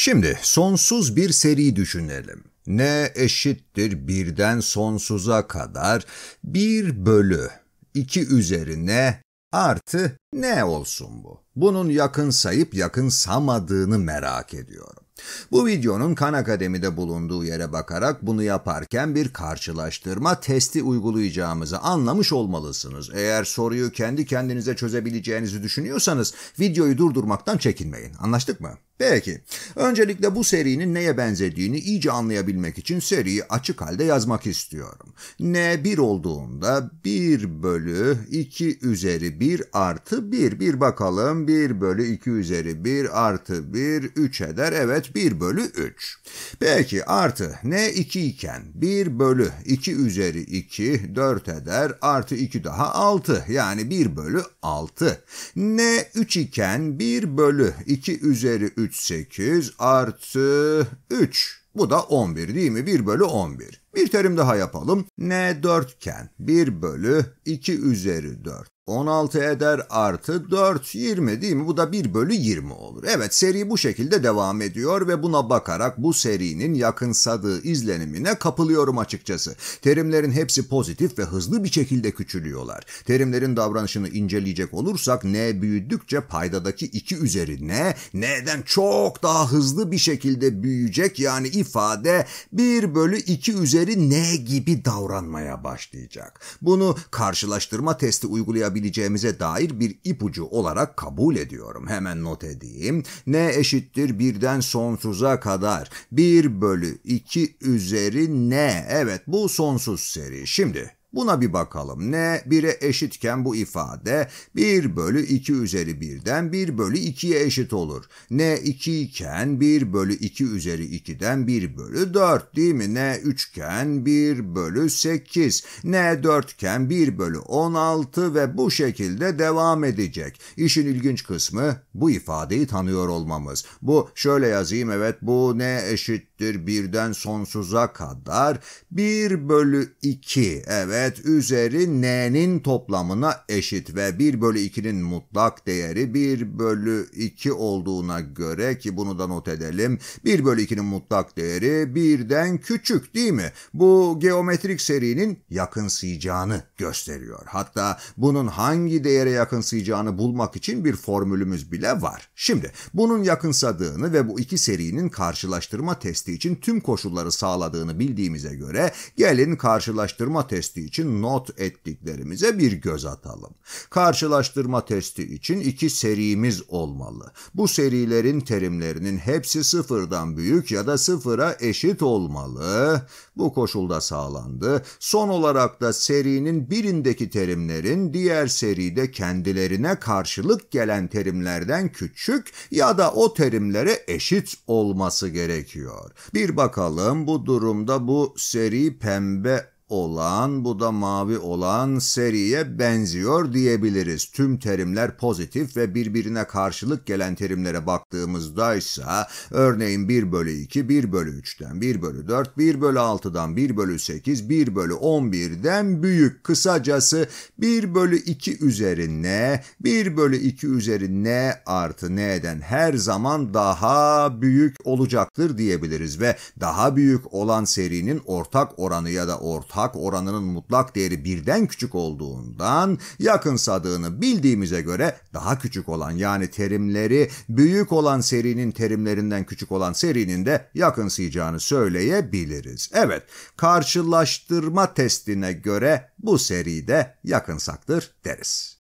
Şimdi sonsuz bir seri düşünelim. N eşittir birden sonsuza kadar 1 bölü 2 üzerine artı n olsun bu. Bunun yakın sayıp yakın samadığını merak ediyorum. Bu videonun Kan Akademi'de bulunduğu yere bakarak bunu yaparken bir karşılaştırma testi uygulayacağımızı anlamış olmalısınız. Eğer soruyu kendi kendinize çözebileceğinizi düşünüyorsanız videoyu durdurmaktan çekinmeyin. Anlaştık mı? Peki. Öncelikle bu serinin neye benzediğini iyice anlayabilmek için seriyi açık halde yazmak istiyorum. N 1 olduğunda 1 bölü 2 üzeri 1 artı 1. Bir bakalım 1 bölü 2 üzeri 1 artı 1 3 eder. Evet Evet 1 bölü 3. Peki artı ne 2 iken 1 bölü 2 üzeri 2 4 eder artı 2 daha 6 yani 1 bölü 6. Ne 3 iken 1 bölü 2 üzeri 3 8 artı 3. Bu da 11 değil mi? 1 bölü 11. Bir terim daha yapalım. N4 iken 1 bölü 2 üzeri 4 16 eder artı 4 20 değil mi? Bu da 1 bölü 20 olur. Evet seri bu şekilde devam ediyor ve buna bakarak bu serinin yakınsadığı izlenimine kapılıyorum açıkçası. Terimlerin hepsi pozitif ve hızlı bir şekilde küçülüyorlar. Terimlerin davranışını inceleyecek olursak n büyüdükçe paydadaki 2 üzeri n, n'den çok daha hızlı bir şekilde büyüyecek yani ifade 1 bölü 2 üzeri n gibi davranmaya başlayacak. Bunu karşılaştırma testi uygulayabilirsiniz ulaşabileceğimize dair bir ipucu olarak kabul ediyorum. Hemen not edeyim. N eşittir birden sonsuza kadar 1 bölü 2 üzeri N. Evet bu sonsuz seri. Şimdi Buna bir bakalım. Ne 1'e eşitken bu ifade 1 bölü 2 üzeri 1'den 1 bölü 2'ye eşit olur. Ne 2 iken 1 bölü 2 üzeri 2'den 1 bölü 4 değil mi? Ne 3 iken 1 bölü 8. Ne 4 iken 1 bölü 16 ve bu şekilde devam edecek. İşin ilginç kısmı bu ifadeyi tanıyor olmamız. Bu şöyle yazayım evet bu ne eşittir 1'den sonsuza kadar 1 bölü 2 evet kuvvet üzeri n'nin toplamına eşit ve 1 bölü 2'nin mutlak değeri 1 bölü 2 olduğuna göre ki bunu da not edelim. 1 bölü 2'nin mutlak değeri 1'den küçük değil mi? Bu geometrik serinin yakınsayacağını gösteriyor. Hatta bunun hangi değere yakınsayacağını bulmak için bir formülümüz bile var. Şimdi bunun yakınsadığını ve bu iki serinin karşılaştırma testi için tüm koşulları sağladığını bildiğimize göre gelin karşılaştırma testi için not ettiklerimize bir göz atalım. Karşılaştırma testi için iki serimiz olmalı. Bu serilerin terimlerinin hepsi sıfırdan büyük ya da sıfıra eşit olmalı. Bu koşulda sağlandı. Son olarak da serinin birindeki terimlerin diğer seride kendilerine karşılık gelen terimlerden küçük ya da o terimlere eşit olması gerekiyor. Bir bakalım bu durumda bu seri pembe olan, bu da mavi olan seriye benziyor diyebiliriz. Tüm terimler pozitif ve birbirine karşılık gelen terimlere baktığımızdaysa, örneğin 1 bölü 2, 1 bölü 3'ten 1 bölü 4, 1 bölü 6'dan 1 bölü 8, 1 bölü 11'den büyük. Kısacası 1 bölü 2 üzeri n, 1 bölü 2 üzeri n artı n'den her zaman daha büyük olacaktır diyebiliriz ve daha büyük olan serinin ortak oranı ya da ortak hak oranının mutlak değeri birden küçük olduğundan yakınsadığını bildiğimize göre daha küçük olan yani terimleri büyük olan serinin terimlerinden küçük olan serinin de yakınsayacağını söyleyebiliriz. Evet, karşılaştırma testine göre bu seri seride yakınsaktır deriz.